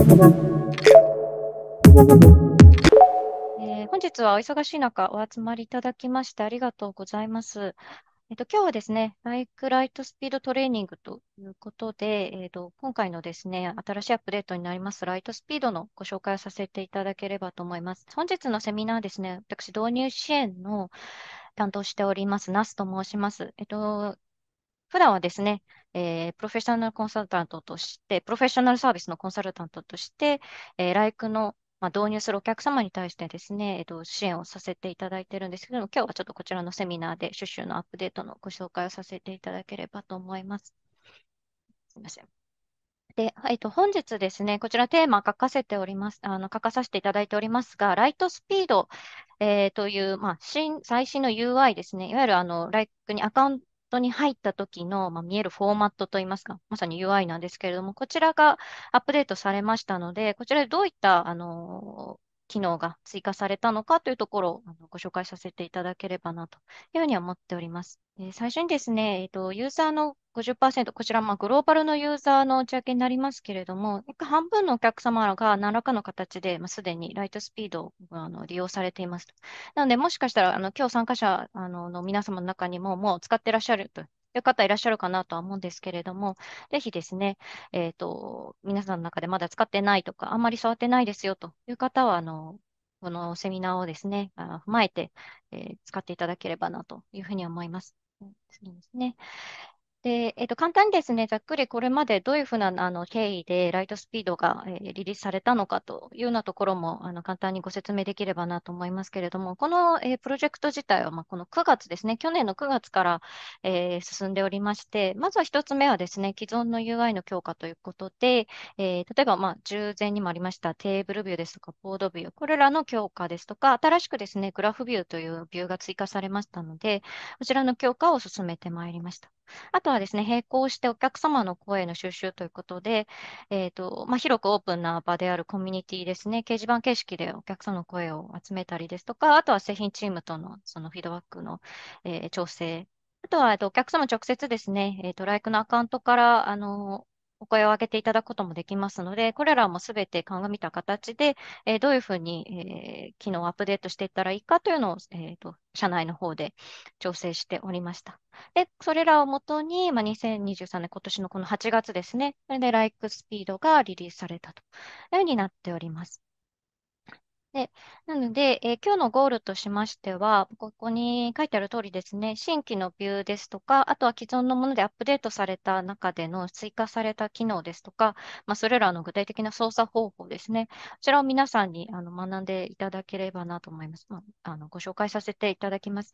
えー、本日はお忙しい中、お集まりいただきましてありがとうございます。えっと、今日はですね、バイクライトスピードトレーニングということで、えっと、今回のですね、新しいアップデートになりますライトスピードのご紹介をさせていただければと思います。本日のセミナーですね、私、導入支援の担当しております、ナスと申します。えっと、普段はですね、えー、プロフェッショナルコンサルタントとして、プロフェッショナルサービスのコンサルタントとして、えー、ライクの、まあ、導入するお客様に対してですね、えーと、支援をさせていただいているんですけども、今日はちょっとこちらのセミナーで、シュシュのアップデートのご紹介をさせていただければと思います。すみません。で、えっと、本日ですね、こちらテーマ書かせております、あの書かさせていただいておりますが、ライトスピード、えー、という、まあ、新最新の UI ですね、いわゆるあのライクにアカウント、トに入った時の、まあ、見えるフォーマットといいますか、まさに UI なんですけれども、こちらがアップデートされましたので、こちらでどういった、あの機能が追加されたのかというところをあのご紹介させていただければなというふうに思っております。最初にですね、えと、ユーザーの50%、こちらまグローバルのユーザーの内訳になりますけれども、約半分のお客様が何らかの形で、ますでにライトスピードをあの利用されています。なので、もしかしたらあの今日参加者あのの皆様の中にももう使ってらっしゃるとという方いらっしゃるかなとは思うんですけれども、ぜひですね、えー、と、皆さんの中でまだ使ってないとか、あんまり触ってないですよという方は、あの、このセミナーをですね、あ踏まえて、えー、使っていただければなというふうに思います。次ですね。で、えっと、簡単にですね、ざっくりこれまでどういうふうなあの経緯でライトスピードが、えー、リリースされたのかというようなところもあの簡単にご説明できればなと思いますけれども、この、えー、プロジェクト自体は、まあ、この9月ですね、去年の9月から、えー、進んでおりまして、まずは1つ目はですね、既存の UI の強化ということで、え例えば、まあ、従前にもありましたテーブルビューですとか、ボードビュー、これらの強化ですとか、新しくですね、グラフビューというビューが追加されましたので、こちらの強化を進めてまいりました。あとはですね、並行してお客様の声の収集ということで、えーとまあ、広くオープンな場であるコミュニティですね、掲示板形式でお客様の声を集めたりですとか、あとは製品チームとのそのフィードバックの、えー、調整あとは、えっと、お客様直接ですね、えー、と、ライクのアカウントから、あの、お声を上げていただくこともできますので、これらもすべて鑑みた形で、えー、どういうふうに、えー、機能をアップデートしていったらいいかというのを、えーと、社内の方で調整しておりました。で、それらをもとに、まあ、2023年、今年のこの8月ですね、それで l i k e s p e がリリースされたというふうになっております。で、なので、えー今日のゴールとしましては、ここに書いてある通りですね、新規のビューですとか、あとは既存のものでアップデートされた中での追加された機能ですとか、まあ、それらの具体的な操作方法ですね、こちらを皆さんにあの学んでいただければなと思います。まあ、あのご紹介させていただきます。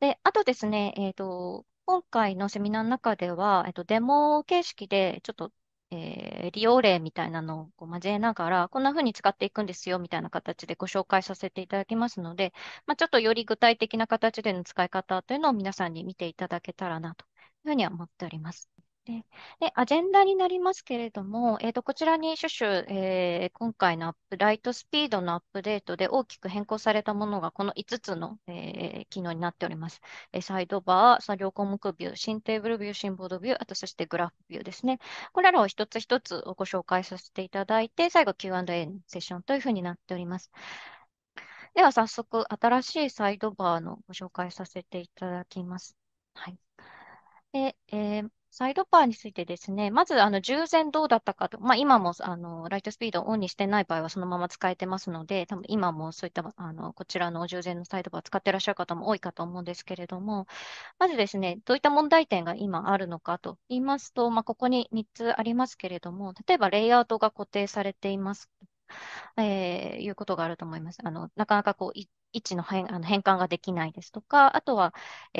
で、あとですね、えっと、今回のセミナーの中では、えっと、デモ形式でちょっとえー、利用例みたいなのを交えながら、こんな風に使っていくんですよみたいな形でご紹介させていただきますので、まあ、ちょっとより具体的な形での使い方というのを皆さんに見ていただけたらなというふうには思っております。で、でアジェンダになりますけれども、えー、とこちらに種々、えー、今回のアップ、ライトスピードのアップデートで大きく変更されたものが、この5つの、えー、機能になっております。えサイドバー、作業項目ビュー、新テーブルビュー、新ボードビュー、あとそしてグラフビューですね。これらを一つ一つご紹介させていただいて、最後 Q&A のセッションというふうになっております。では早速、新しいサイドバーのご紹介させていただきます。はい。で、えーサイドパーについてですね、まず、あの、従前どうだったかと、まあ、今も、あの、ライトスピードをオンにしてない場合はそのまま使えてますので、多分今もそういった、あの、こちらの従前のサイドパー使ってらっしゃる方も多いかと思うんですけれども、まずですね、どういった問題点が今あるのかと言いますと、まあ、ここに3つありますけれども、例えばレイアウトが固定されています。えー、いうことがあると思います。あのなかなかこう位置の変あの変換ができないですとか、あとは、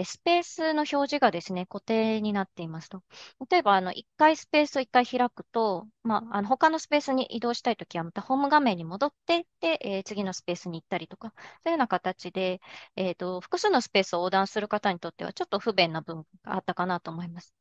スペースの表示がですね、固定になっていますと。例えば、1一回スペースを一回開くと、まあ、あの、他のスペースに移動したいときは、またホーム画面に戻って、で、え次のスペースに行ったりとか、そういうような形で、えー、と、複数のスペースを横断する方にとっては、ちょっと不便な部分があったかなと思います。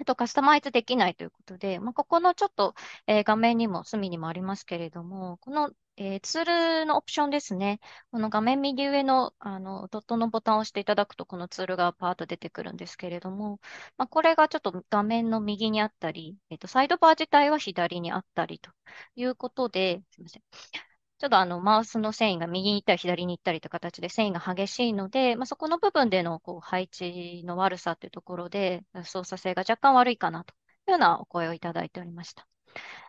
あと、カスタマイズできないということで、まあ、ここのちょっと、えー、画面にも隅にもありますけれども、この、えー、ツールのオプションですね。この画面右上のあのドットのボタンを押していただくと、このツールがパーッと出てくるんですけれども、まあ、これがちょっと画面の右にあったり、えーと、サイドバー自体は左にあったりということで、すみません。ちょっとあのマウスの繊維が右に行ったり左に行ったりという形で繊維が激しいので、まあ、そこの部分でのこう配置の悪さというところで、操作性が若干悪いかなというようなお声をいただいておりました。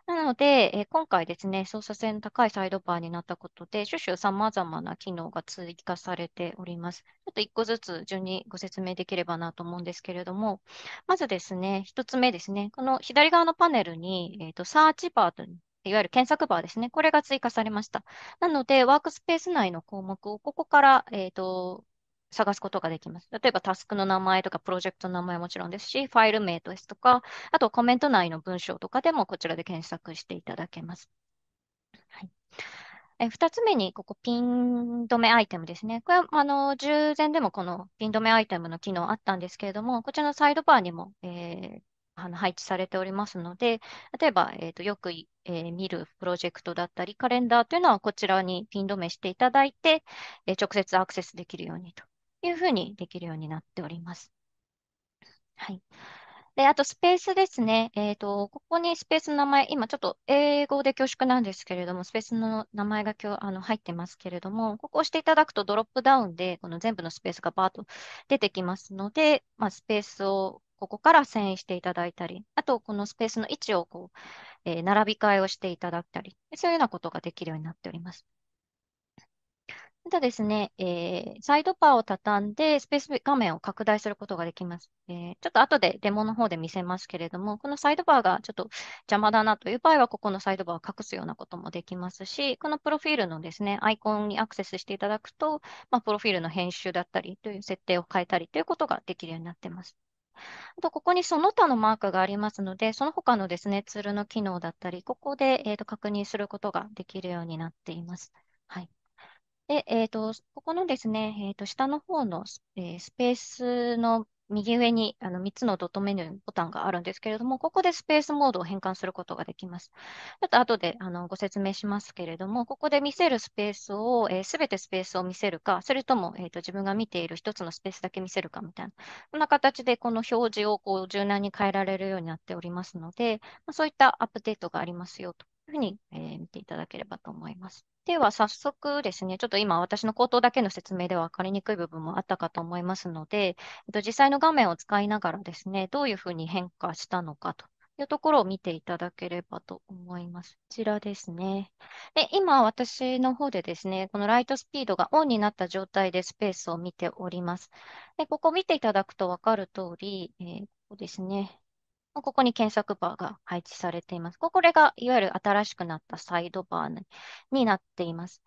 なので、え今回ですね、操作性の高いサイドバーになったことで、種々様々な機能が追加されております。ちょっと1個ずつ順にご説明できればなと思うんですけれども、まずですね、1つ目ですね、この左側のパネルに、えーと、サーチバーといわゆる検索バーですね。これが追加されました。なので、ワークスペース内の項目をここから、えっ、ー、と、探すことができます。例えばタスクの名前とかプロジェクトの名前はもちろんですし、ファイル名ですとか、あとコメント内の文章とかでもこちらで検索していただけます。はい、え2つ目に、ここピン止めアイテムですね。これはあの従前でもこのピン止めアイテムの機能あったんですけれども、こちらのサイドバーにも、えー、あの配置されておりますので、例えば、えーと、よく、えー、見るプロジェクトだったり、カレンダーというのはこちらにピン止めしていただいて、えー、直接アクセスできるようにというふうにできるようになっております。はい。で、あとスペースですね。えっと、ここにスペースの名前、今ちょっと英語で恐縮なんですけれども、スペースの名前が今日あの入ってますけれども、ここを押していただくとドロップダウンで、この全部のスペースがバーッと出てきますので、まあ、スペースをここから遷移していただいたり、あと、このスペースの位置をこう、えー、並び替えをしていただいたり、そういうようなことができるようになっております。たですね、えー、サイドバーを畳んで、スペース画面を拡大することができます。えー、ちょっと後でデモの方で見せますけれども、このサイドバーがちょっと邪魔だなという場合は、ここのサイドバーを隠すようなこともできますし、このプロフィールのですね、アイコンにアクセスしていただくと、まあ、プロフィールの編集だったりという設定を変えたりということができるようになっています。あと、ここにその他のマークがありますので、その他のですね、ツールの機能だったり、ここで、えー、と確認することができるようになっています。はい。で、えっと、ここのですね、えっと、下の方の、えースペースの右上にあの3つのドットメニューのボタンがあるんですけれども、ここでスペースモードを変換することができます。ちょっと後であのご説明しますけれども、ここで見せるスペースを、えー、すべてスペースを見せるか、それとも、えー、と自分が見ている1つのスペースだけ見せるかみたいな、こんな形でこの表示をこう柔軟に変えられるようになっておりますので、まあ、そういったアップデートがありますよと。ふうに、えー、見ていただければと思います。では、早速ですね、ちょっと今私の口頭だけの説明では分かりにくい部分もあったかと思いますので、えっと、実際の画面を使いながらですね、どういうふうに変化したのかというところを見ていただければと思います。こちらですね。で、今私の方でですね、このライトスピードがオンになった状態でスペースを見ております。で、ここ見ていただくと分かる通り、えー、ここですね。ここに検索バーが配置されています。これがいわゆる新しくなったサイドバーになっています。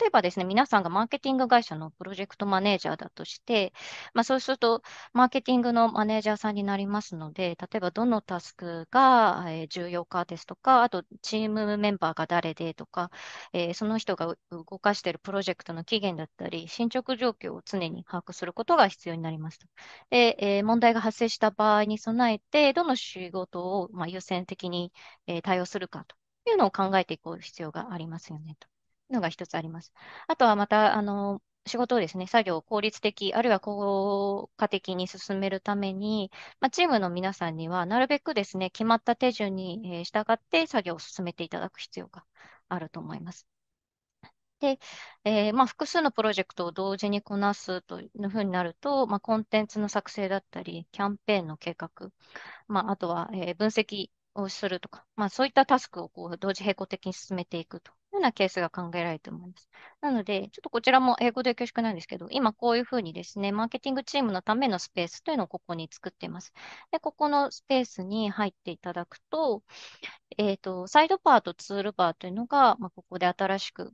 例えばですね、皆さんがマーケティング会社のプロジェクトマネージャーだとして、まあ、そうすると、マーケティングのマネージャーさんになりますので、例えばどのタスクが重要かですとか、あとチームメンバーが誰でとか、えー、その人が動かしているプロジェクトの期限だったり、進捗状況を常に把握することが必要になりますと。でえー、問題が発生した場合に備えて、どの仕事をま優先的に対応するかというのを考えていく必要がありますよねと。のが一つあります。あとはまた、あの、仕事をですね、作業を効率的、あるいは効果的に進めるために、まあ、チームの皆さんには、なるべくですね、決まった手順に、え従って作業を進めていただく必要があると思います。で、えー、まあ、複数のプロジェクトを同時にこなすというふうになると、まあ、コンテンツの作成だったり、キャンペーンの計画、まあ、あとは、えー、分析をするとか、まあ、そういったタスクをこう同時並行的に進めていくとようなケースが考えられると思います。なので、ちょっとこちらも英語で恐縮なんですけど、今こういうふうにですね、マーケティングチームのためのスペースというのをここに作っています。で、ここのスペースに入っていただくと、えっ、ー、と、サイドバーとツールバーというのが、まあ、ここで新しく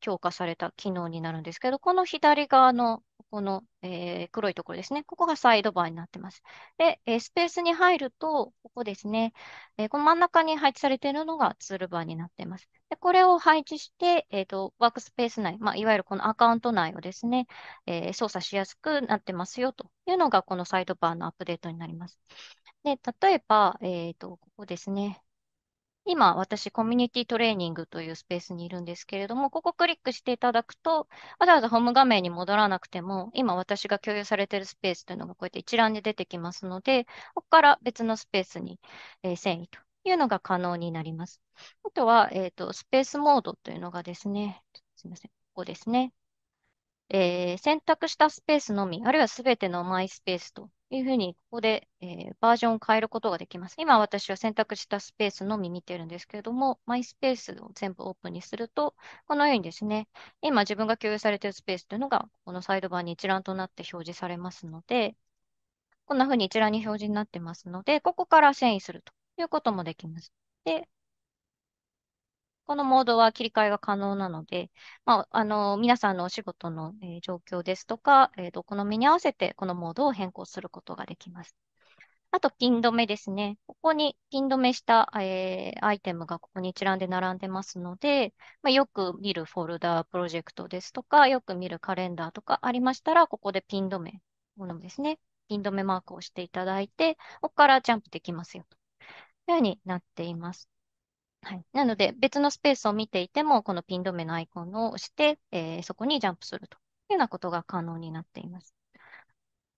強化された機能になるんですけど、この左側のこの、えー、黒いところですね。ここがサイドバーになってます。で、えー、スペースに入ると、ここですね、えー、この真ん中に配置されているのがツールバーになっています。で、これを配置して、えっ、ー、と、ワークスペース内、まあ、いわゆるこのアカウント内をですね、えー、操作しやすくなってますよというのが、このサイドバーのアップデートになります。で、例えば、えっ、ー、と、ここですね。今、私、コミュニティトレーニングというスペースにいるんですけれども、ここをクリックしていただくと、わざわざホーム画面に戻らなくても、今私が共有されているスペースというのがこうやって一覧で出てきますので、ここから別のスペースに、え遷移というのが可能になります。あとは、えっ、ー、と、スペースモードというのがですね、すみません、ここですね。えー、選択したスペースのみ、あるいはすべてのマイスペースというふうに、ここで、えー、バージョンを変えることができます。今私は選択したスペースのみ見てるんですけれども、マイスペースを全部オープンにすると、このようにですね、今自分が共有されているスペースというのが、このサイドバーに一覧となって表示されますので、こんなふうに一覧に表示になってますので、ここから遷移するということもできます。で、このモードは切り替えが可能なので、まあ、あの、皆さんのお仕事の、えー状況ですとか、えーと、お好みに合わせてこのモードを変更することができます。あと、ピン止めですね。ここにピン止めした、えーアイテムがここに一覧で並んでますので、まあ、よく見るフォルダープロジェクトですとか、よく見るカレンダーとかありましたら、ここでピン止め、このですね、ピン止めマークをしていただいて、ここからジャンプできますよと。というようになっています。はい。なので、別のスペースを見ていても、このピン止めのアイコンを押して、えー、そこにジャンプするというようなことが可能になっています。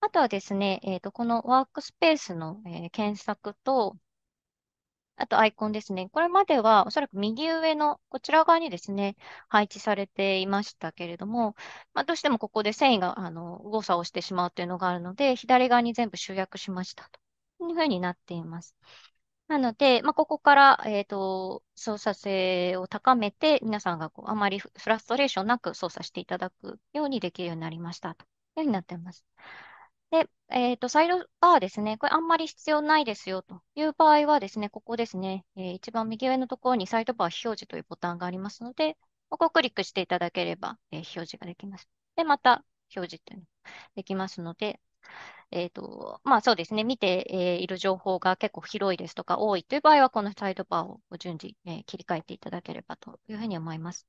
あとはですね、えー、と、このワークスペースの、えー、検索と、あとアイコンですね。これまではおそらく右上のこちら側にですね、配置されていましたけれども、まあ、どうしてもここで繊維があの誤差をしてしまうというのがあるので、左側に全部集約しましたというふうになっています。なので、まあ、ここから、えっと、操作性を高めて、皆さんがこうあまりフラストレーションなく操作していただくようにできるようになりましたというふうになっています。で、えっと、サイドバーですね。これあんまり必要ないですよという場合はですね、ここですね、えー、一番右上のところにサイドバー表示というボタンがありますので、ここをクリックしていただければ、えー、表示ができます。で、また表示というのができますので、えっ、ー、と、まあそうですね、見て、えー、いる情報が結構広いですとか多いという場合は、このサイドバーを順次、えー、切り替えていただければというふうに思います。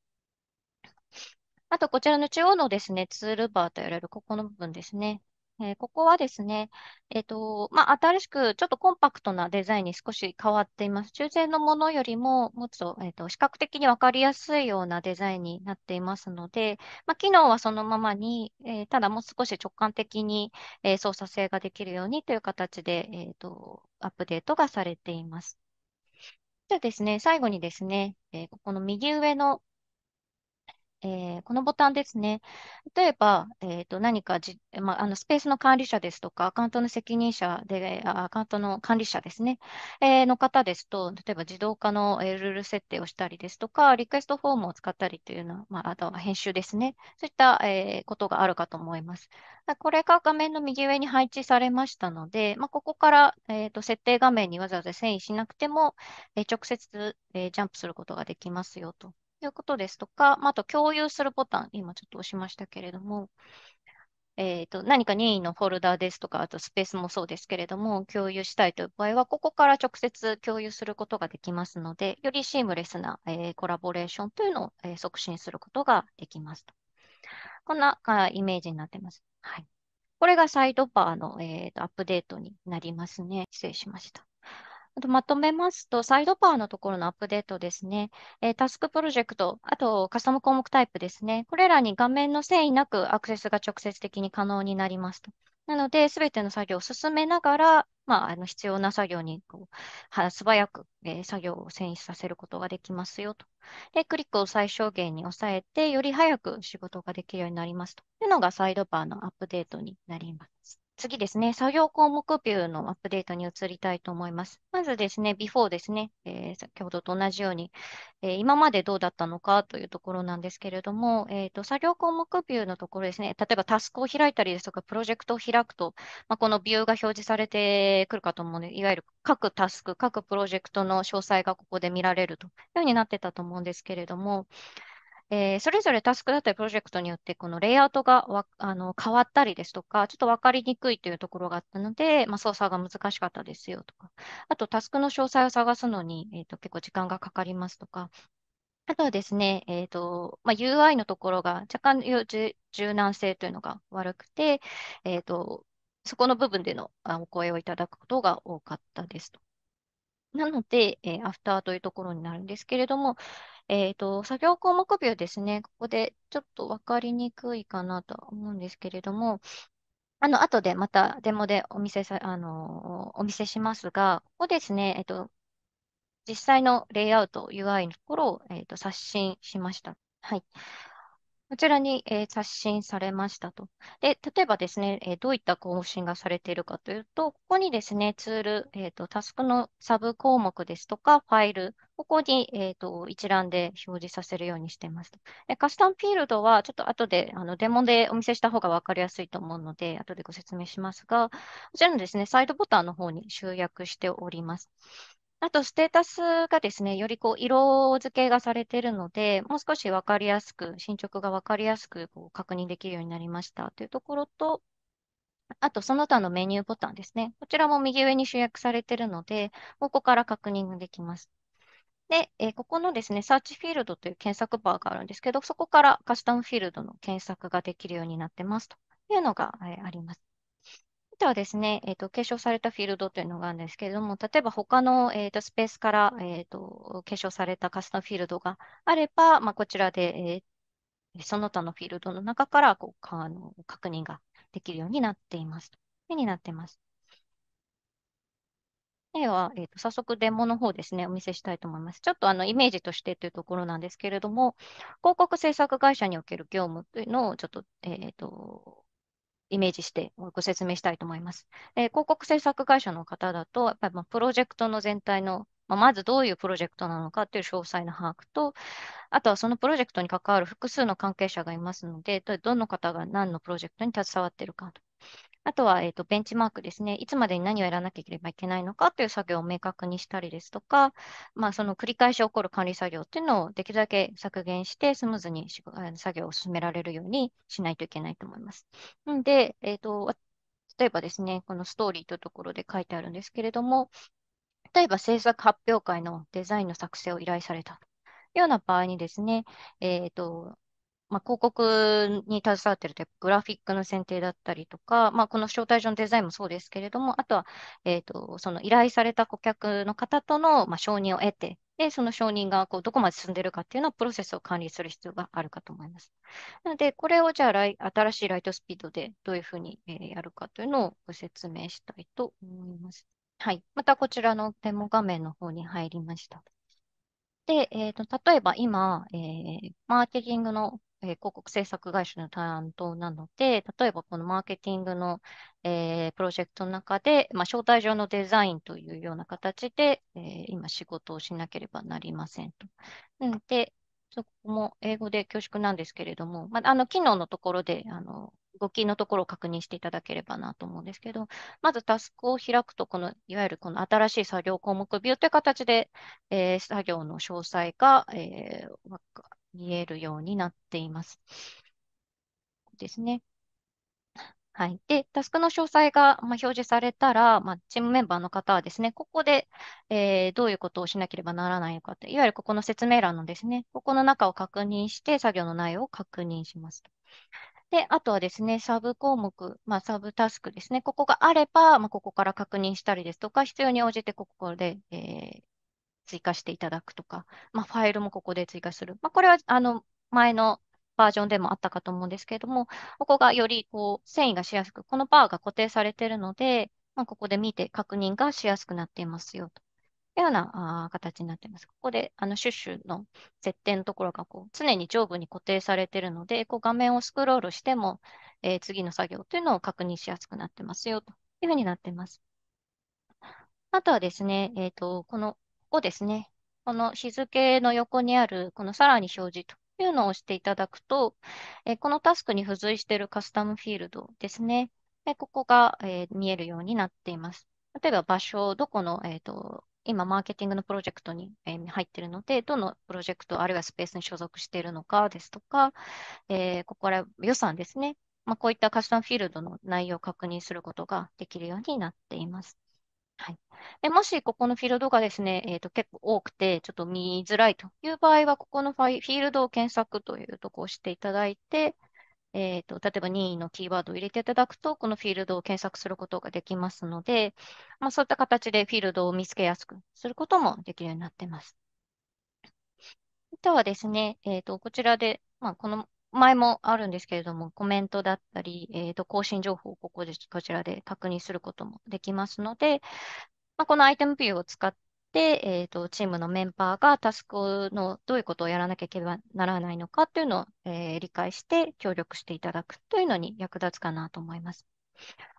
あと、こちらの中央のですね、ツールバーと言われるここの部分ですね。えーここはですね、えっと、まあ、新しくちょっとコンパクトなデザインに少し変わっています。抽選のものよりも、もっと、えっと、視覚的にわかりやすいようなデザインになっていますので、まあ、機能はそのままに、えーただもう少し直感的に、えー操作性ができるようにという形で、えっと、アップデートがされています。じゃあですね、最後にですね、えーここの右上のえー、このボタンですね。例えば、えーと、何かじ、まあ、あのスペースの管理者ですとか、アカウントの責任者で、アカウントの管理者ですね、えー、の方ですと、例えば自動化の、ルール設定をしたりですとか、リクエストフォームを使ったりというのは、まあ、あとは編集ですね。そういった、えー、ことがあるかと思います。これが画面の右上に配置されましたので、まあ、ここから、えーと、と設定画面にわざわざ遷移しなくても、えー、直接、えー、ジャンプすることができますよと。ということですとか、まあ、あと共有するボタン、今ちょっと押しましたけれども、えーと、何か任意のフォルダーですとか、あとスペースもそうですけれども、共有したいという場合は、ここから直接共有することができますので、よりシームレスな、えー、コラボレーションというのを、えー、促進することができますと。こんなあイメージになってます。はい、これがサイドバーの、えーとアップデートになりますね。失礼しました。あとまとめますと、サイドバーのところのアップデートですね。えー、タスクプロジェクト、あとカスタム項目タイプですね。これらに画面の遷移なくアクセスが直接的に可能になりますと。なので、すべての作業を進めながら、まあ、あの必要な作業にこう素早く、えー、作業を遷移させることができますよと。で、クリックを最小限に抑えて、より早く仕事ができるようになりますというのがサイドバーのアップデートになります。次ですね、作業項目ビューのアップデートに移りたいと思います。まずですね、before ですね、えー、先ほどと同じように、えー、今までどうだったのかというところなんですけれども、えーと、作業項目ビューのところですね、例えばタスクを開いたりですとか、プロジェクトを開くと、まあ、このビューが表示されてくるかと思うので、いわゆる各タスク、各プロジェクトの詳細がここで見られるというようになってたと思うんですけれども、えー、それぞれタスクだったりプロジェクトによって、このレイアウトがわあの変わったりですとか、ちょっと分かりにくいというところがあったので、まあ、操作が難しかったですよとか、あとタスクの詳細を探すのに、えーと、結構時間がかかりますとか、あとはですね、えっ、ー、と、まあ、UI のところが若干柔軟性というのが悪くて、えっ、ー、と、そこの部分でのお声をいただくことが多かったですと。なので、えー、アフターというところになるんですけれども、えっ、ー、と、作業項目秒ですね。ここでちょっとわかりにくいかなと思うんですけれども、あの、後でまたデモでお見せさ、あのー、お見せしますが、ここですね、えっ、ー、と、実際のレイアウト、UI のところを、えっ、と、刷新しました。はい。こちらに、えー、刷新されましたと。で、例えばですね、えー、どういった更新がされているかというと、ここにですね、ツール、えっ、ー、と、タスクのサブ項目ですとか、ファイル、ここに、えっ、と、一覧で表示させるようにしていますと。でカスタムフィールドは、ちょっと後で、あの、デモでお見せした方がわかりやすいと思うので、後でご説明しますが、こちらのですね、サイドボタンの方に集約しております。あと、ステータスがですね、よりこう色付けがされているので、もう少し分かりやすく、進捗が分かりやすくこう確認できるようになりましたというところと、あと、その他のメニューボタンですね。こちらも右上に集約されているので、ここから確認ができます。で、えー、ここのですね、サーチフィールドという検索バーがあるんですけど、そこからカスタムフィールドの検索ができるようになってますというのが、えー、あります。でてはですね、えーと、継承されたフィールドというのがあるんですけれども、例えば他の、えーと、スペースから、えーと、継承されたカスタムフィールドがあれば、まあ、こちらで、えー、その他のフィールドの中からこうかあの確認ができるようになっています。とになっています。では、えー、と早速デモの方ですね、お見せしたいと思います。ちょっとあのイメージとしてというところなんですけれども、広告制作会社における業務というのをちょっと,、えー、とイメージしてご説明したいと思います。えー、広告制作会社の方だと、やっぱりまプロジェクトの全体の、まあ、まずどういうプロジェクトなのかという詳細の把握と、あとはそのプロジェクトに関わる複数の関係者がいますので、どの方が何のプロジェクトに携わっているかと。あとは、えっ、と、ベンチマークですね。いつまでに何をやらなければいけないのかという作業を明確にしたりですとか、まあ、その繰り返し起こる管理作業っていうのをできるだけ削減して、スムーズに作業を進められるようにしないといけないと思います。んで、えっ、と、例えばですね、このストーリーというところで書いてあるんですけれども、例えば制作発表会のデザインの作成を依頼されたような場合にですね、えっ、と、まあ、広告に携わってるというグラフィックの選定だったりとか、まあ、この招待状のデザインもそうですけれども、あとは、えっ、ー、と、その依頼された顧客の方との、まあ、承認を得て、で、その承認がこうどこまで進んでいるかっていうのをプロセスを管理する必要があるかと思います。なので、これをじゃあ来、新しいライトスピードでどういうふうに、えー、やるかというのをご説明したいと思います。はい。またこちらのデモ画面の方に入りました。で、えっ、ー、と、例えば今、えー、マーケティングのえー、広告制作会社の担当なので、例えばこのマーケティングの、えー、プロジェクトの中で、まあ、招待状のデザインというような形で、えー、今仕事をしなければなりませんと。なので、そこも英語で恐縮なんですけれども、まあ、あの機能のところで、あの動きのところを確認していただければなと思うんですけど、まずタスクを開くと、このいわゆるこの新しい作業項目ビューという形で、えー、作業の詳細が、えー、見えるようになっています。ですね。はい。で、タスクの詳細が、ま表示されたら、まあ、チームメンバーの方はですね、ここで、えー、どういうことをしなければならないのかって、いわゆるここの説明欄のですね、ここの中を確認して、作業の内容を確認します。で、あとはですね、サブ項目、まあ、サブタスクですね、ここがあれば、まあ、ここから確認したりですとか、必要に応じてここで、えー、追加していただくとか、まあ、ファイルもここで追加する。まあ、これはあの前のバージョンでもあったかと思うんですけれども、ここがよりこう繊維がしやすく、このバーが固定されているので、まあ、ここで見て確認がしやすくなっていますよというような形になっています。ここであのシュッシュの設定のところがこう常に上部に固定されているので、こう画面をスクロールしても、えー、次の作業というのを確認しやすくなってますよというふうになっています。あとはですね、えー、と、このこですね、この日付の横にある、このさらに表示というのを押していただくと、えこのタスクに付随しているカスタムフィールドですね、えここが、え見えるようになっています。例えば場所、どこの、えーと、今、マーケティングのプロジェクトに、え入っているので、どのプロジェクト、あるいはスペースに所属しているのかですとか、えー、ここから予算ですね。まあ、こういったカスタムフィールドの内容を確認することができるようになっています。はい。で、もしここのフィールドがですね、えっと、結構多くて、ちょっと見づらいという場合は、ここのファイフィールドを検索というとこを押していただいて、えっと、例えば任意のキーワードを入れていただくと、このフィールドを検索することができますので、まあ、そういった形でフィールドを見つけやすくすることもできるようになっています。あとはですね、えっと、こちらで、まあ、この前もあるんですけれども、コメントだったり、えーと、更新情報をここでこちらで確認することもできますので、まあ、このアイテムビューを使って、えーと、チームのメンバーがタスクのどういうことをやらなきゃいけばならないのかというのを、えー、理解して協力していただくというのに役立つかなと思います。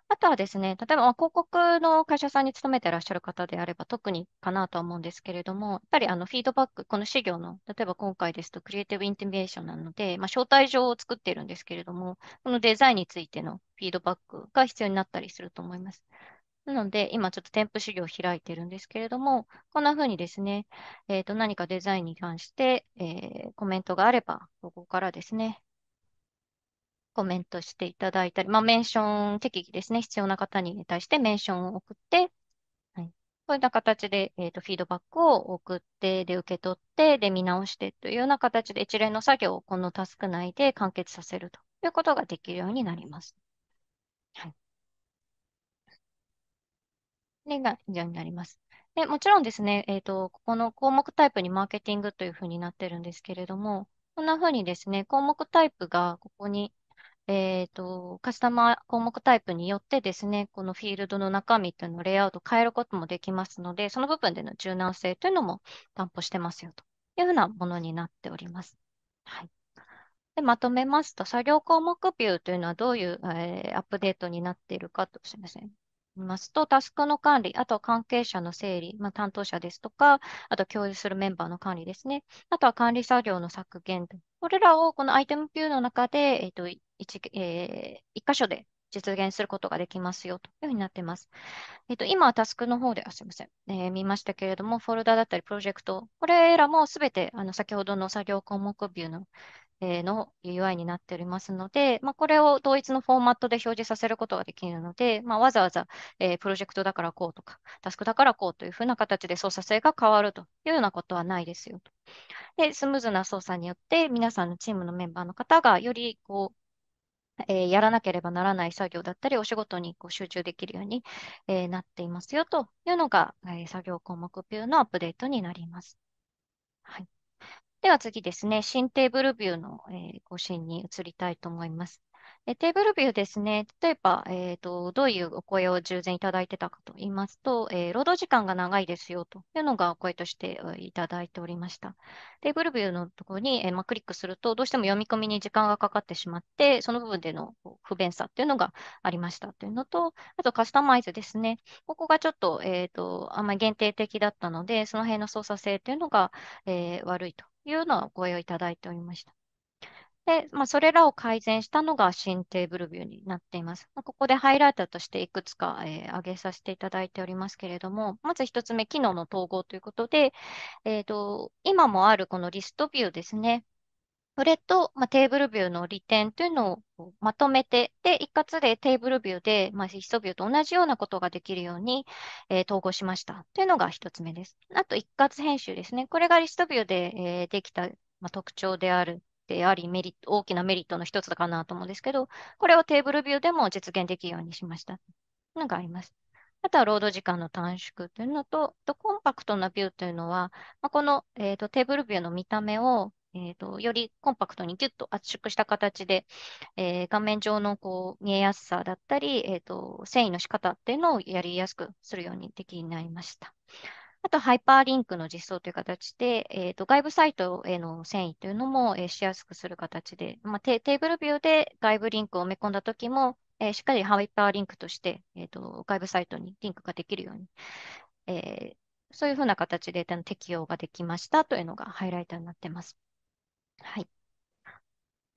あとはですね、例えば広告の会社さんに勤めてらっしゃる方であれば特にかなとは思うんですけれども、やっぱりあのフィードバック、この事業の、例えば今回ですとクリエイティブインティメーションなので、まあ、招待状を作っているんですけれども、このデザインについてのフィードバックが必要になったりすると思います。なので、今ちょっと添付資料を開いてるんですけれども、こんな風にですね、えっ、と、何かデザインに関して、えー、コメントがあれば、ここからですね、コメントしていただいたり、まあ、メンション、適宜ですね、必要な方に対してメンションを送って、はい、こういった形で、えーと、フィードバックを送って、で、受け取って、で、見直してというような形で一連の作業をこのタスク内で完結させるということができるようになります。はい。で、が、以上になります。で、もちろんですね、えっ、ー、と、ここの項目タイプにマーケティングというふうになってるんですけれども、こんなふうにですね、項目タイプがここにえっ、ー、と、カスタマー項目タイプによってですね、このフィールドの中身というのをレイアウト変えることもできますので、その部分での柔軟性というのも担保してますよというふうなものになっております。はい。で、まとめますと、作業項目ビューというのはどういう、えー、アップデートになっているかと、すみません。ますと、タスクの管理、あとは関係者の整理、まあ、担当者ですとか、あと共有するメンバーの管理ですね。あとは管理作業の削減とこれらをこのアイテムビューの中で、えっ、と、一、えー、一箇所で実現することができますよというふうになっています。えっ、と、今はタスクの方で、あすみません、えー、見ましたけれども、フォルダだったりプロジェクト、これらもすべてあの先ほどの作業項目ビューのの UI になっておりますので、まあ、これを同一のフォーマットで表示させることができるので、まあ、わざわざ、えー、プロジェクトだからこうとか、タスクだからこうというふうな形で操作性が変わるというようなことはないですよと。で、スムーズな操作によって、皆さんのチームのメンバーの方がよりこう、えー、やらなければならない作業だったり、お仕事にこう集中できるように、えー、なっていますよというのが、えー、作業項目ビューのアップデートになります。はい。では次ですね、新テーブルビューの、えー、更新に移りたいと思います。えテーブルビューですね、例えば、えーと、どういうお声を従前いただいてたかと言いますと、えー、労働時間が長いですよというのがお声としていただいておりました。テーブルビューのところに、えー、まあ、クリックすると、どうしても読み込みに時間がかかってしまって、その部分での不便さというのがありましたというのと、あとカスタマイズですね、ここがちょっと,、えーと、とあんまり限定的だったので、その辺の操作性というのが、えー、悪いというのをご用意いただいておりました。で、まあ、それらを改善したのが新テーブルビューになっています。まあ、ここでハイライターとしていくつか、えー、挙げさせていただいておりますけれども、まず1つ目、機能の統合ということで、えーと今もあるこのリストビューですね、それと、まあ、テーブルビューの利点というのをまとめて、で、一括でテーブルビューで、まあ、ヒストビューと同じようなことができるように、えー、統合しましたというのが一つ目です。あと、一括編集ですね。これがリストビューで、えー、できた、まあ、特徴である。でありメリット、大きなメリットの一つかなと思うんですけど、これをテーブルビューでも実現できるようにしました。のがあります。あとは労働時間の短縮というのと、とコンパクトなビューというのは、まあ、この、えーと、とテーブルビューの見た目を、えーと、よりコンパクトにぎゅっと圧縮した形で、えー、画面上のこう見えやすさだったり、えーと、遷移の仕方っていうのをやりやすくするようにできになりました。あと、ハイパーリンクの実装という形で、えーと、外部サイトへの遷移というのも、えー、しやすくする形で、まあテ、テーブルビューで外部リンクを埋め込んだときも、えー、しっかりハイパーリンクとして、えーと、外部サイトにリンクができるように、えー、そういうふうな形で適用ができましたというのがハイライトになっています。はい。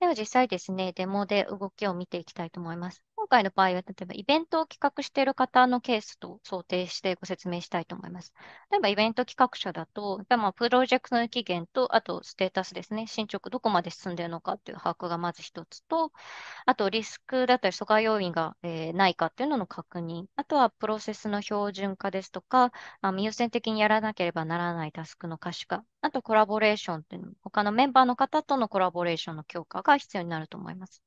では実際ですね、デモで動きを見ていきたいと思います。今回の場合は、例えばイベントを企画している方のケースと想定してご説明したいと思います。例えばイベント企画者だと、やっぱまあプロジェクトの期限と、あとステータスですね、進捗どこまで進んでいるのかっていう把握がまず一つと、あとリスクだったり疎外要因が、えー、ないかっていうのの確認、あとはプロセスの標準化ですとか、あ優先的にやらなければならないタスクの可視化、あとコラボレーションとていうの、他のメンバーの方とのコラボレーションの強化が必要になると思います。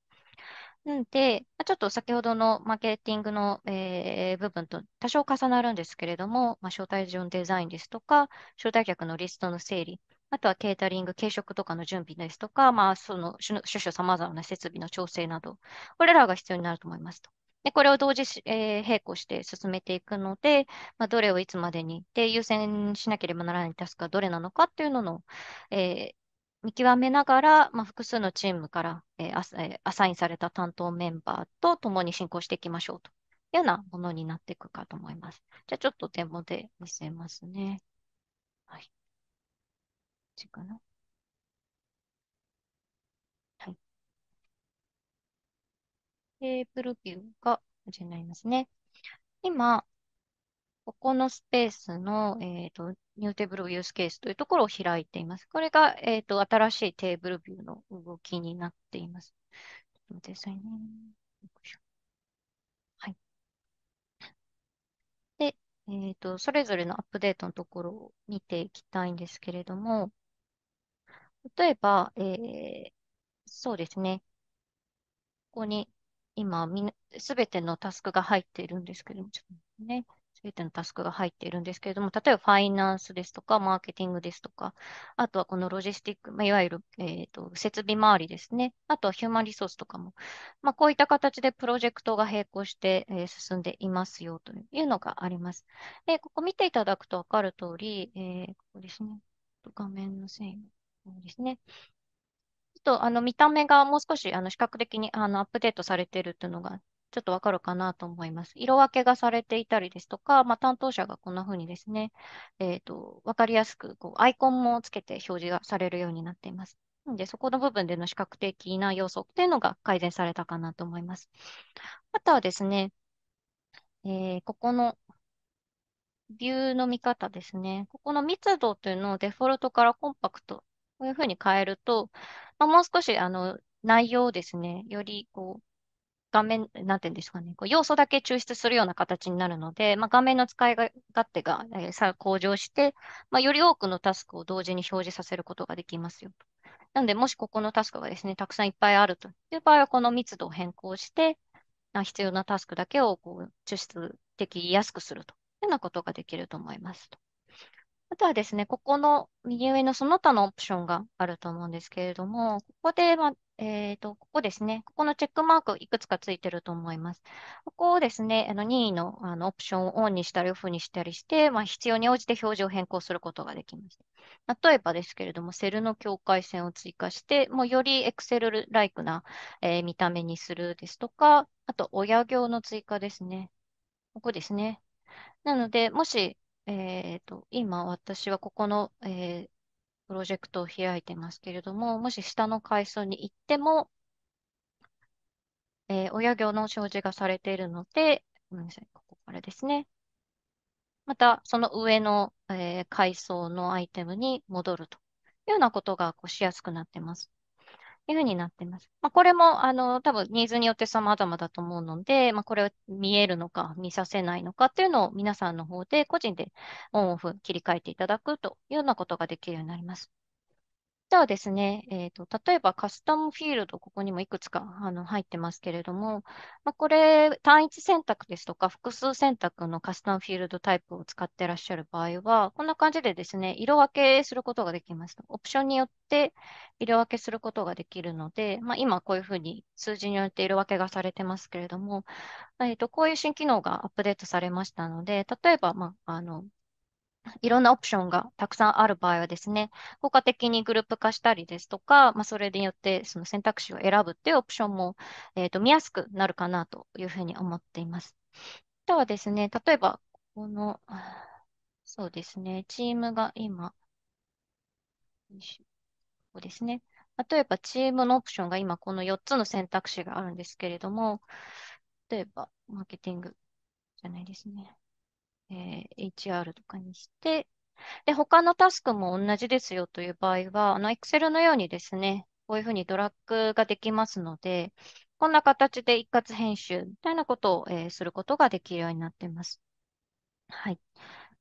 うん、で、まちょっと先ほどのマーケティングの、えー部分と多少重なるんですけれども、まあ、招待状のデザインですとか、招待客のリストの整理、あとはケータリング、軽食とかの準備ですとか、まあ、その種さま様々な設備の調整など、これらが必要になると思いますと。で、これを同時えー並行して進めていくので、まあ、どれをいつまでに、で、優先しなければならないタスクはどれなのかっていうのの、えー見極めながら、まあ、複数のチームから、えーアえアサインされた担当メンバーと共に進行していきましょうというようなものになっていくかと思います。じゃあちょっとデモで見せますね。はい。違うかな。はい。テーブルビューがこちになりますね。今、ここのスペースの、えーと、ニューテーブルユースケースというところを開いています。これが、えーと、新しいテーブルビューの動きになっています。ちょっと待ってくださいね。はい。で、えーと、それぞれのアップデートのところを見ていきたいんですけれども、例えば、えー、そうですね。ここに今、すべてのタスクが入っているんですけども、ちょっとね。べてのタスクが入っているんですけれども、例えばファイナンスですとか、マーケティングですとか、あとはこのロジスティック、まいわゆる、えーと、設備周りですね、あとはヒューマンリソースとかも、まあ、こういった形でプロジェクトが並行して、えー、進んでいますよというのがあります。で、ここ見ていただくと分かる通り、えー、ここですね、画面の線ですね。ちょっとあの見た目がもう少しあの視覚的にあのアップデートされているというのがちょっとわかるかなと思います。色分けがされていたりですとか、まあ、担当者がこんな風にですね、えー、と、分かりやすく、こう、アイコンもつけて表示がされるようになっています。で、そこの部分での視覚的な要素っていうのが改善されたかなと思います。あとはですね、えー、ここのビューの見方ですね。ここの密度というのをデフォルトからコンパクト、こういうふうに変えると、まあ、もう少しあの内容をですね、よりこう画面、なんていうんですかね、こう要素だけ抽出するような形になるので、まあ、画面の使い勝手が、えー、さ向上して、まあ、より多くのタスクを同時に表示させることができますよと。なので、もしここのタスクがですね、たくさんいっぱいあるという場合は、この密度を変更して、必要なタスクだけをこう抽出できやすくするというようなことができると思いますと。あとはですね、ここの右上のその他のオプションがあると思うんですけれども、ここで、まあ、えー、と、ここですね。ここのチェックマークいくつかついてると思います。ここをですね、あの任意のあのオプションをオンにしたりオフにしたりして、まあ、必要に応じて表示を変更することができます。例えばですけれども、セルの境界線を追加して、もうより Excel-like な、えー、見た目にするですとか、あと親行の追加ですね。ここですね。なので、もし、えー、と、今私はここの、えープロジェクトを開いてますけれども、もし下の階層に行っても、えー、親業の表示がされているので、ごめんなさい、ここからですね。また、その上の、えー、階層のアイテムに戻るというようなことがこうしやすくなってます。いうふうになってます。まあ、これも、あの、多分ニーズによって様々だと思うので、まあ、これを見えるのか、見させないのかっていうのを皆さんの方で個人でオンオフ切り替えていただくというようなことができるようになります。しはですね、えーと、例えばカスタムフィールド、ここにもいくつかあの入ってますけれども、まあ、これ、単一選択ですとか、複数選択のカスタムフィールドタイプを使ってらっしゃる場合は、こんな感じでですね、色分けすることができます。オプションによって色分けすることができるので、まあ、今こういうふうに数字によって色分けがされてますけれども、えーと、とこういう新機能がアップデートされましたので、例えば、まあ、あのいろんなオプションがたくさんある場合はですね、効果的にグループ化したりですとか、まあ、それによってその選択肢を選ぶっていうオプションも、えー、と見やすくなるかなというふうに思っています。あとはですね、例えば、この、そうですね、チームが今、ここですね。例えば、チームのオプションが今、この4つの選択肢があるんですけれども、例えば、マーケティングじゃないですね。えー、HR とかにして、で、他のタスクも同じですよという場合は、あの、Excel のようにですね、こういうふうにドラッグができますので、こんな形で一括編集みたいなことを、えー、することができるようになっています。はい。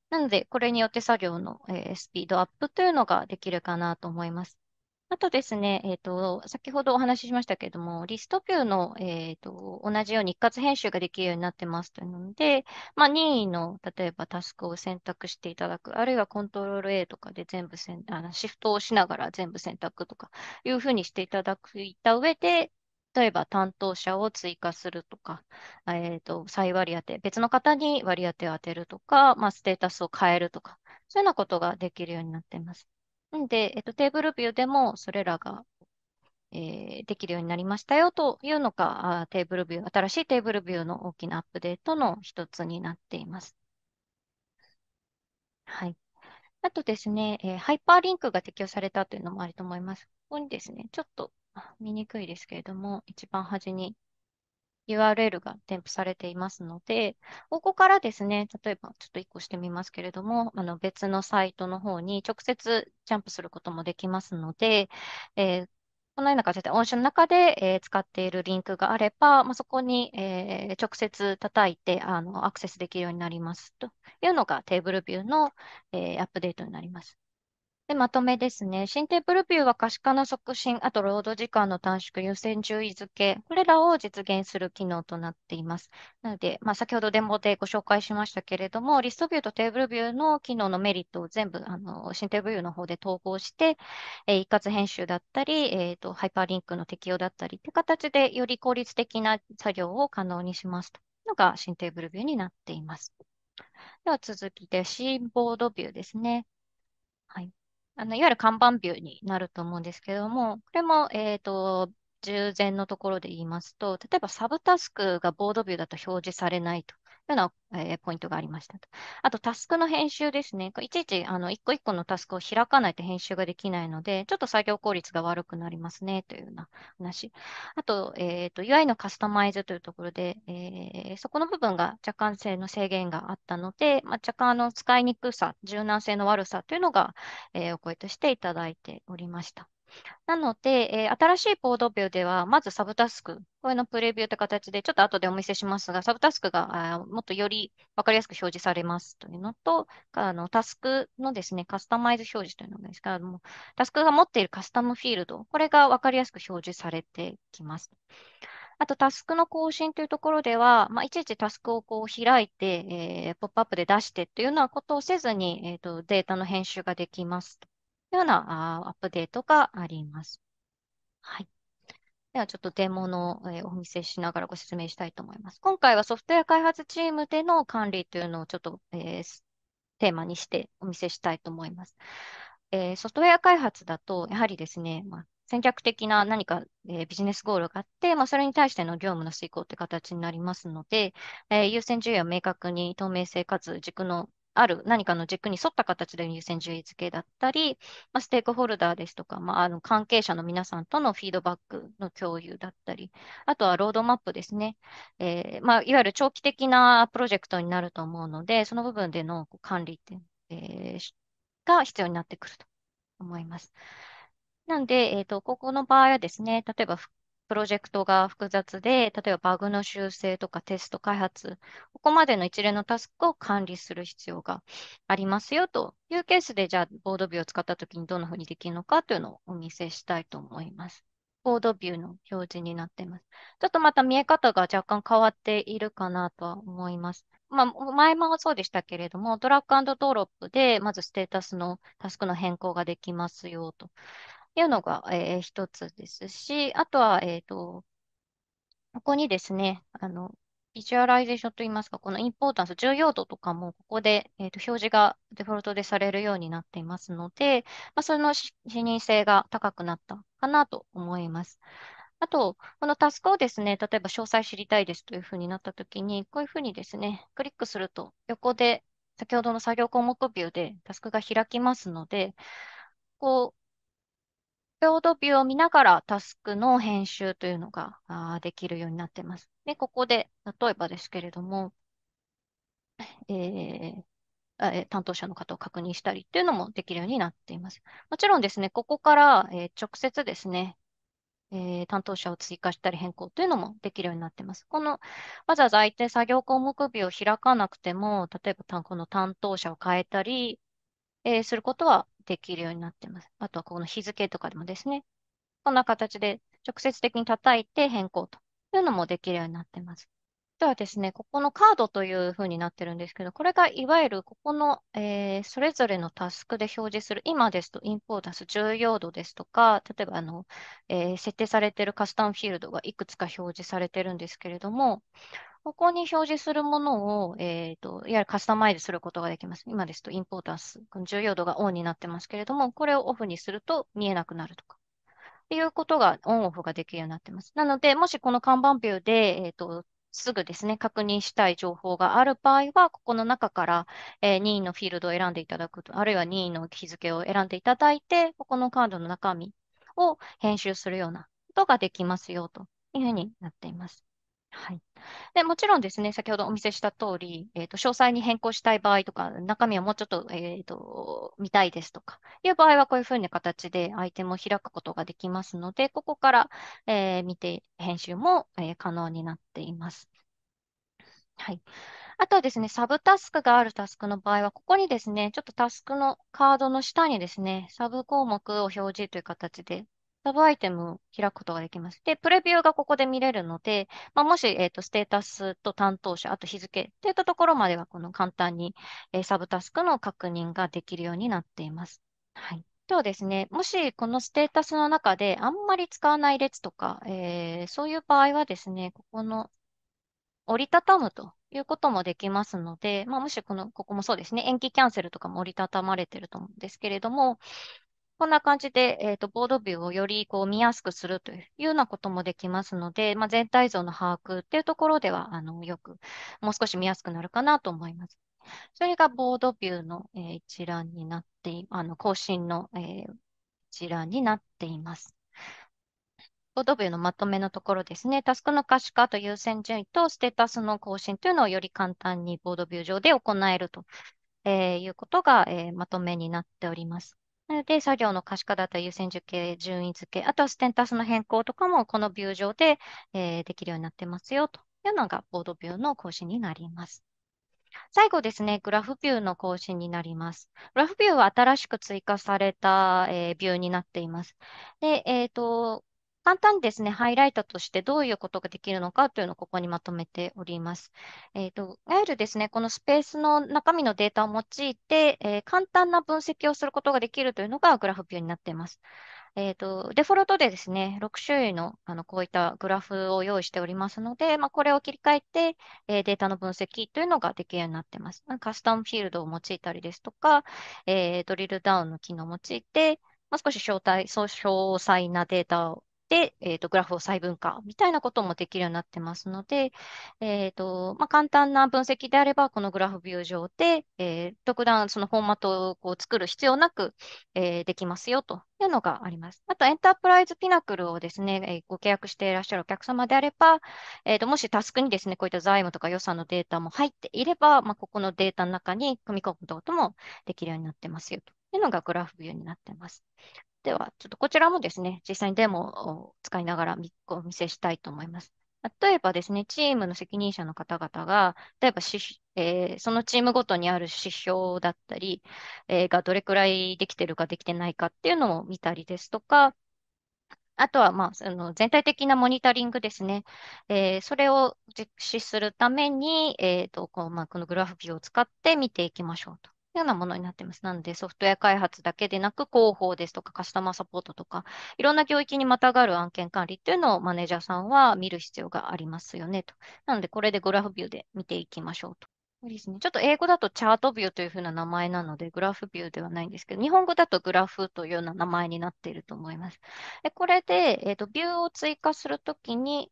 なので、これによって作業の、えー、スピードアップというのができるかなと思います。あとですね、えっ、ー、と、先ほどお話ししましたけれども、リストビューの、えっ、ー、と、同じように一括編集ができるようになってますというので、まあ、任意の、例えばタスクを選択していただく、あるいはコントロール A とかで全部選、あのシフトをしながら全部選択とかいうふうにしていただく、いた上で、例えば担当者を追加するとか、えっ、ー、と、再割り当て、別の方に割り当てを当てるとか、まあ、ステータスを変えるとか、そういうようなことができるようになっています。んで、えっと、テーブルビューでもそれらが、えー、できるようになりましたよというのがあ、テーブルビュー、新しいテーブルビューの大きなアップデートの一つになっています。はい。あとですね、えー、ハイパーリンクが適用されたというのもあると思います。ここにですね、ちょっと見にくいですけれども、一番端に URL が添付されていますので、ここからですね、例えばちょっと1個してみますけれども、あの別のサイトの方に直接ジャンプすることもできますので、えー、このような形で、音声の中で、えー、使っているリンクがあれば、まあ、そこに、えー、直接叩いてあのアクセスできるようになりますというのがテーブルビューの、えアップデートになります。で、まとめですね。新テーブルビューは可視化の促進、あと労働時間の短縮、優先順位付け、これらを実現する機能となっています。なので、まあ、先ほどデモでご紹介しましたけれども、リストビューとテーブルビューの機能のメリットを全部、あの、テーブルビューの方で統合して、えー、一括編集だったり、えー、と、ハイパーリンクの適用だったりって形で、より効率的な作業を可能にしますというのが、新テーブルビューになっています。では続きで、シーボードビューですね。はい。あの、いわゆる看板ビューになると思うんですけども、これも、えっと、従前のところで言いますと、例えばサブタスクがボードビューだと表示されないとうな、えポイントがありましたと。あと、タスクの編集ですね。いちいち、あの、一個一個のタスクを開かないと編集ができないので、ちょっと作業効率が悪くなりますね、というような話。あと、えっ、ー、と、UI のカスタマイズというところで、えー、そこの部分が若干性の制限があったので、まあ、若干、あの、使いにくさ、柔軟性の悪さというのが、えー、お声としていただいておりました。なので、えー、新しいポードビューでは、まずサブタスク、これのプレビューという形で、ちょっと後でお見せしますが、サブタスクがあもっとより分かりやすく表示されますというのと、あのタスクのですね、カスタマイズ表示というのがですから、も、タスクが持っているカスタムフィールド、これが分かりやすく表示されてきます。あと、タスクの更新というところでは、まあ、いちいちタスクをこう開いて、えー、ポップアップで出してというようなことをせずに、えーと、データの編集ができますようなアップデートがあります。はい。ではちょっとデモの、えお見せしながらご説明したいと思います。今回はソフトウェア開発チームでの管理というのをちょっと、えー、テーマにしてお見せしたいと思います。えー、ソフトウェア開発だと、やはりですね、まあ、戦略的な何か、えビジネスゴールがあって、まあ、それに対しての業務の遂行という形になりますので、え優先順位は明確に透明性かつ軸のある何かの軸に沿った形で優先順位付けだったり、まあ、ステークホルダーですとか、まあ、あの関係者の皆さんとのフィードバックの共有だったり、あとはロードマップですね、えーまあ、いわゆる長期的なプロジェクトになると思うので、その部分での管理点、えー、が必要になってくると思います。なんで、えっ、ー、と、ここの場合はですね、例えばプロジェクトが複雑で、例えばバグの修正とかテスト開発、ここまでの一連のタスクを管理する必要がありますよというケースで、じゃあ、ボードビューを使ったときにどんなふうにできるのかというのをお見せしたいと思います。ボードビューの表示になっています。ちょっとまた見え方が若干変わっているかなとは思います。まあ、前もそうでしたけれども、ドラッグドロップで、まずステータスのタスクの変更ができますよと。いうのが、えー、一つですし、あとは、えっ、ー、と、ここにですね、あの、ビジュアライゼーションといいますか、このインポータンス、重要度とかも、ここで、えー、と表示がデフォルトでされるようになっていますので、まあ、その視認性が高くなったかなと思います。あと、このタスクをですね、例えば詳細知りたいですというふうになったときに、こういうふうにですね、クリックすると、横で、先ほどの作業項目ビューでタスクが開きますので、こう、ードビューを見ながらタスクの編集というのができるようになってます。で、ここで、例えばですけれども、えー、担当者の方を確認したりっていうのもできるようになっています。もちろんですね、ここから、え直接ですね、え担当者を追加したり変更というのもできるようになってます。このわざわざ相手作業項目日を開かなくても、例えば行の担当者を変えたり、えすることはできるようになってます。あとはこの日付とかでもですね、こんな形で直接的に叩いて変更というのもできるようになってます。ではですね、ここのカードというふうになってるんですけど、これがいわゆるここの、えー、それぞれのタスクで表示する、今ですとインポータンス重要度ですとか、例えばあの、えー、設定されているカスタムフィールドがいくつか表示されてるんですけれども、ここに表示するものを、えっ、ー、と、いわゆるカスタマイズすることができます。今ですと、インポータンス、この重要度がオンになってますけれども、これをオフにすると見えなくなるとか、いうことがオンオフができるようになってます。なので、もしこの看板ビューで、えっ、ー、と、すぐですね、確認したい情報がある場合は、ここの中から、えー、任意のフィールドを選んでいただくと、あるいは任意の日付を選んでいただいて、ここのカードの中身を編集するようなことができますよというふうになっています。はい。で、もちろんですね、先ほどお見せした通り、えっと、詳細に変更したい場合とか、中身をもうちょっと、えっと、見たいですとか、いう場合はこういうふうな形でアイテムを開くことができますので、ここから、えー、見て、編集も、えー、可能になっています。はい。あとはですね、サブタスクがあるタスクの場合は、ここにですね、ちょっとタスクのカードの下にですね、サブ項目を表示という形で、サブアイテムを開くことができます。で、プレビューがここで見れるので、まあ、もし、えっ、ー、と、ステータスと担当者、あと日付といったところまでは、この簡単に、えー、サブタスクの確認ができるようになっています。はい。とはですね、もしこのステータスの中であんまり使わない列とか、えー、そういう場合はですね、ここの折りたたむということもできますので、まあ、もしこの、ここもそうですね、延期キャンセルとかも折りたたまれてると思うんですけれども、こんな感じで、えっ、ー、と、ボードビューをよりこう見やすくするというようなこともできますので、まあ、全体像の把握っていうところでは、あの、よく、もう少し見やすくなるかなと思います。それがボードビューの、えー、一覧になってあの、更新の、えー、一覧になっています。ボードビューのまとめのところですね。タスクの可視化と優先順位とステータスの更新というのをより簡単にボードビュー上で行えると、えー、いうことが、えー、まとめになっております。なので、作業の可視化だったり、優先順位順位付け、あとはステンタスの変更とかも、このビュー上で、えー、できるようになってますよというのが、ボードビューの更新になります。最後ですね、グラフビューの更新になります。グラフビューは新しく追加された、えー、ビューになっています。で、えっ、ー、と、簡単にですね、ハイライトとしてどういうことができるのかというのをここにまとめております。えー、と、いわゆるですね、このスペースの中身のデータを用いて、えー、簡単な分析をすることができるというのがグラフビューになっています。えー、と、デフォルトでですね、6種類のあのこういったグラフを用意しておりますので、まあ、これを切り替えて、えー、データの分析というのができるようになっています。カスタムフィールドを用いたりですとか、えー、ドリルダウンの機能を用いて、まあ、少し詳細詳細なデータをで、えーと、グラフを細分化みたいなこともできるようになってますので、えーとまあ、簡単な分析であれば、このグラフビュー上で、えー、特段そのフォーマットをこう作る必要なく、えー、できますよというのがあります。あと、エンタープライズピナクルをですね、えー、ご契約していらっしゃるお客様であれば、えーと、ともしタスクにですね、こういった財務とか予算のデータも入っていれば、まあ、ここのデータの中に組み込むこともできるようになってますよというのがグラフビューになってます。っては、ちょっとこちらもですね、実際にデモを使いながらお見せしたいと思います。例えばですね、チームの責任者の方々が、例えば、えー、そのチームごとにある指標だったり、えー、がどれくらいできてるかできてないかっていうのを見たりですとか、あとは、まあ、その全体的なモニタリングですね。えー、それを実施するために、えーとこうまあ、このグラフビューを使って見ていきましょうと。ようなものになってます。なので、ソフトウェア開発だけでなく、広報ですとか、カスタマーサポートとか、いろんな領域にまたがる案件管理っていうのをマネージャーさんは見る必要がありますよねと。なので、これでグラフビューで見ていきましょうと。そうですね。ちょっと英語だとチャートビューというふうな名前なので、グラフビューではないんですけど、日本語だとグラフというような名前になっていると思います。でこれで、えーと、とビューを追加するときに、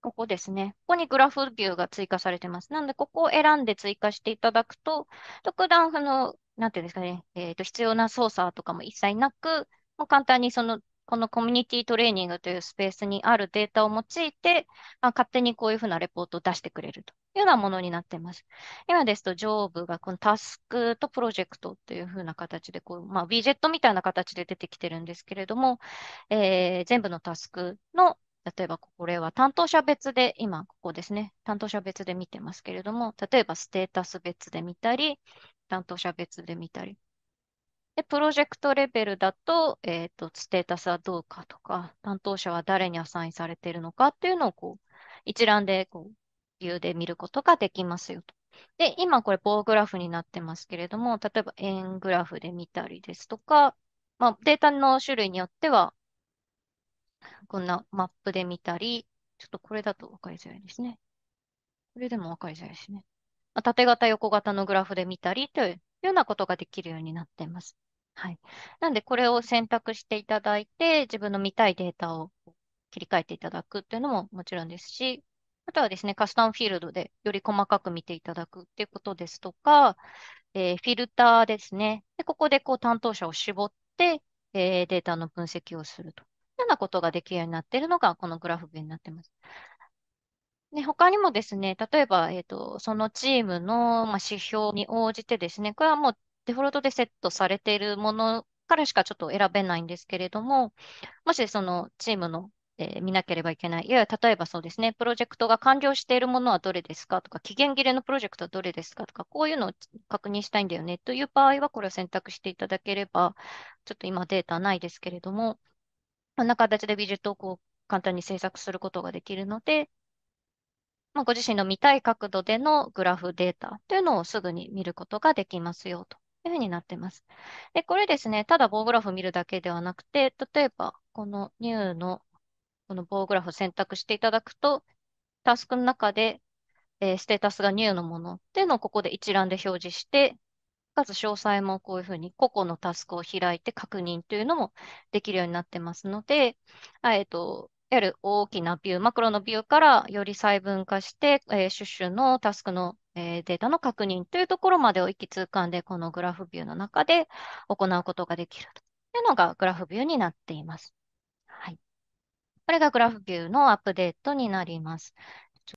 ここですね。ここにグラフビューが追加されてます。なので、ここを選んで追加していただくと、特段、その、なんていうんですかね、えっ、と、必要な操作とかも一切なく、もう簡単にその、このコミュニティトレーニングというスペースにあるデータを用いて、まあ、勝手にこういうふうなレポートを出してくれるというようなものになっています。今ですと、上部がこのタスクとプロジェクトというふうな形でこう、まあ、ィジェットみたいな形で出てきてるんですけれども、えー、全部のタスクの例えばこれは担当者別で、今ここですね、担当者別で見てますけれども、例えばステータス別で見たり、担当者別で見たり。で、プロジェクトレベルだと、えっ、ー、と、ステータスはどうかとか、担当者は誰にアサインされているのかっていうのを、こう、一覧で、こう、ビューで見ることができますよと。で、今これ棒グラフになってますけれども、例えば円グラフで見たりですとか、まあ、データの種類によっては、こんなマップで見たり、ちょっとこれだと分かりづらいですね。これでも分かりづらいですね。まあ、縦型、横型のグラフで見たりというようなことができるようになっています。はい。なんで、これを選択していただいて、自分の見たいデータを切り替えていただくっていうのももちろんですし、あとはですね、カスタムフィールドでより細かく見ていただくっていうことですとか、えー、フィルターですね。でここでこう担当者を絞って、えー、データの分析をするとなことができるようになっているのが、このグラフになってます。で、他にもですね、例えば、えっ、ー、と、そのチームの、まあ、指標に応じてですね、これはもうデフォルトでセットされているものからしかちょっと選べないんですけれども、もしそのチームの、えー、見なければいけない、いや例えばそうですね、プロジェクトが完了しているものはどれですかとか、期限切れのプロジェクトはどれですかとか、こういうのを確認したいんだよねという場合は、これを選択していただければ、ちょっと今データないですけれども、こんな形でビジェットをこう簡単に制作することができるので、まあ、ご自身の見たい角度でのグラフデータというのをすぐに見ることができますよというふうになってます。で、これですね、ただ棒グラフ見るだけではなくて、例えばこの new のこの棒グラフ選択していただくと、タスクの中で、えー、ステータスが new のものっていうのをここで一覧で表示して、かつ詳細もこういうふうに個々のタスクを開いて確認というのもできるようになってますので、えっと、いわゆる大きなビュー、マクロのビューからより細分化して、えー、シュッシュのタスクの、えー、データの確認というところまでを一気通貫で、このグラフビューの中で行うことができるというのがグラフビューになっています。はい。これがグラフビューのアップデートになります。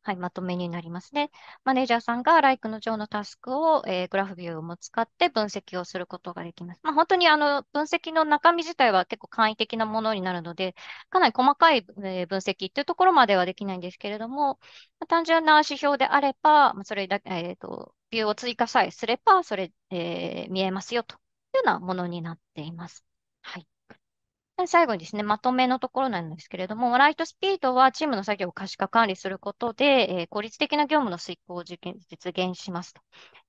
はい、まとめになりますね。マネージャーさんがライクの上のタスクを、えー、グラフビューを使って分析をすることができます。まあ、本当にあの分析の中身自体は結構簡易的なものになるので、かなり細かい、えー、分析っていうところまではできないんですけれども、まあ、単純な指標であれば、まそれだけ、えっ、ー、と、ビューを追加さえすれば、それ、えー、見えますよというようなものになっています。はい。最後にですね、まとめのところなんですけれども、ライトスピードはチームの作業を可視化管理することで、えー、効率的な業務の遂行を実現しますと,、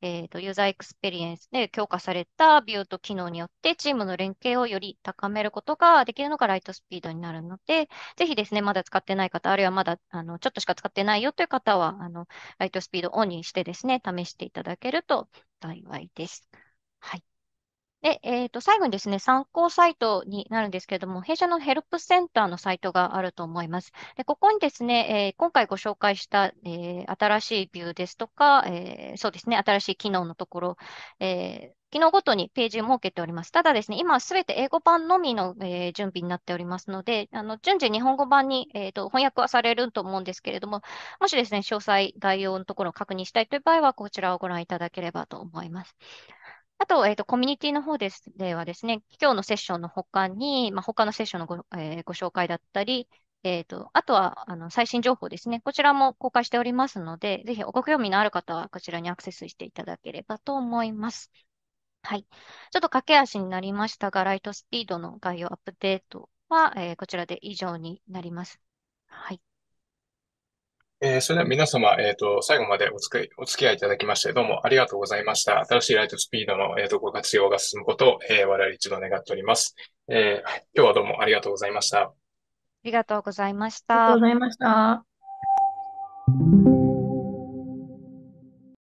えーと。ユーザーエクスペリエンスで強化されたビューと機能によってチームの連携をより高めることができるのがライトスピードになるので、ぜひですね、まだ使ってない方、あるいはまだあのちょっとしか使ってないよという方はあの、ライトスピードをオンにしてですね、試していただけると幸いです。で、えっと、最後にですね、参考サイトになるんですけれども、弊社のヘルプセンターのサイトがあると思います。で、ここにですね、えー、今回ご紹介した、えー、新しいビューですとか、えー、そうですね、新しい機能のところ、えー、機能ごとにページを設けております。ただですね、今すべて英語版のみの、えー、準備になっておりますので、あの順次日本語版に、えーと翻訳はされると思うんですけれども、もしですね、詳細、概要のところを確認したいという場合は、こちらをご覧いただければと思います。あと、えっ、ー、と、コミュニティの方です、ではですね、今日のセッションの他に、まあ、他のセッションのご,、えー、ご紹介だったり、えっ、ー、と、あとは、あの、最新情報ですね。こちらも公開しておりますので、ぜひご興味のある方はこちらにアクセスしていただければと思います。はい。ちょっと駆け足になりましたが、ライトスピードの概要アップデートは、えー、こちらで以上になります。はい。えー、それでは皆様、えっ、ー、と、最後までお付きお付き合いいただきまして、どうもありがとうございました。新しいライトスピードの、えーと、とご活用が進むことを、えー、我々一度願っております、えー。今日はどうもありがとうございました。ありがとうございました。ありがとうございました。